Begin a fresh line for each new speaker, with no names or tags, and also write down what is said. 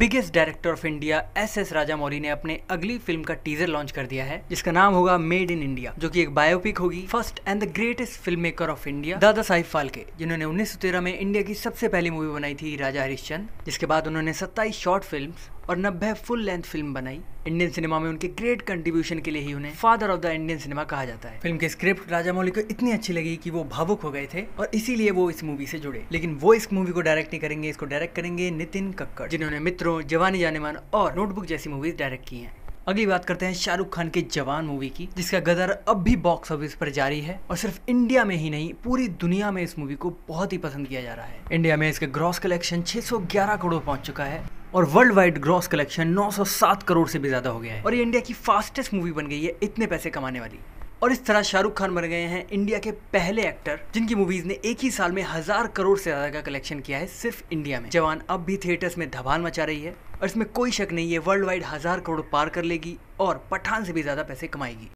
biggest director of India S S Rajamouli ने अपने अगली फिल्म का टीजर लॉन्च कर दिया है जिसका नाम होगा मेड इन इंडिया जो की एक बायोपिक होगी first and the greatest film maker of India Dadasaheb फालके जिन्होंने उन्नीस में इंडिया की सबसे पहली मूवी बनाई थी राजा हरिश्चंद जिसके बाद उन्होंने सत्ताईस शॉर्ट फिल्म और नब्बे फुल लेंथ फिल्म बनाई इंडियन सिनेमा में उनके ग्रेट कंट्रीब्यूशन के लिए ही उन्हें father of the Indian cinema कहा जाता है फिल्म के स्क्रिप्ट राजा मौली को इतनी अच्छी लगी कि वो भावुक हो गए थे और इसीलिए वो इस मूवी से जुड़े लेकिन वो इस मूवी को डायरेक्ट नहीं करेंगे इसको डायरेक्ट करेंगे नितिन कक्कड़ जिन्होंने मित्रों जवानी जाने मान और नोटबुक जैसी मूवीज डायरेक्ट की हैं अगली बात करते हैं शाहरुख खान के जवान मूवी की जिसका गदर अब भी बॉक्स ऑफिस पर जारी है और सिर्फ इंडिया में ही नहीं पूरी दुनिया में इस मूवी को बहुत ही पसंद किया जा रहा है इंडिया में इसका ग्रॉस कलेक्शन 611 करोड़ पहुंच चुका है और world wide gross collection 907 crore से भी ज़्यादा हो गया है और ये इंडिया की फास्टेस्ट मूवी बन गई है इतने पैसे कमाने वाली और इस तरह शाहरुख खान बन गए हैं इंडिया के पहले एक्टर जिनकी मूवीज ने एक ही साल में हजार करोड़ से ज्यादा का कलेक्शन किया है सिर्फ इंडिया में जवान अब भी थिएटर्स में धबाल मचा रही है और इसमें कोई शक नहीं है वर्ल्ड वाइड हजार करोड़ पार कर लेगी और पठान से भी ज्यादा पैसे कमाएगी